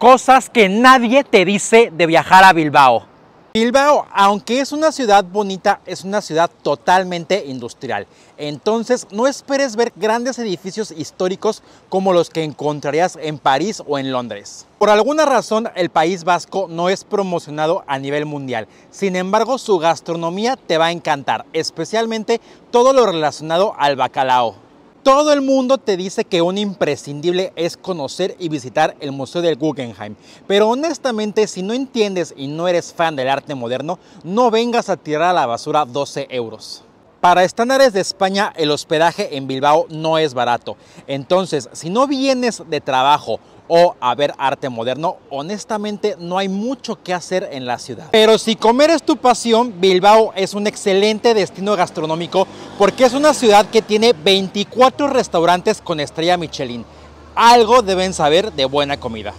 cosas que nadie te dice de viajar a Bilbao. Bilbao, aunque es una ciudad bonita, es una ciudad totalmente industrial. Entonces, no esperes ver grandes edificios históricos como los que encontrarías en París o en Londres. Por alguna razón, el País Vasco no es promocionado a nivel mundial. Sin embargo, su gastronomía te va a encantar, especialmente todo lo relacionado al bacalao. Todo el mundo te dice que un imprescindible es conocer y visitar el Museo del Guggenheim, pero honestamente si no entiendes y no eres fan del arte moderno, no vengas a tirar a la basura 12 euros. Para estándares de España, el hospedaje en Bilbao no es barato. Entonces, si no vienes de trabajo o a ver arte moderno, honestamente no hay mucho que hacer en la ciudad. Pero si comer es tu pasión, Bilbao es un excelente destino gastronómico porque es una ciudad que tiene 24 restaurantes con estrella Michelin. Algo deben saber de buena comida.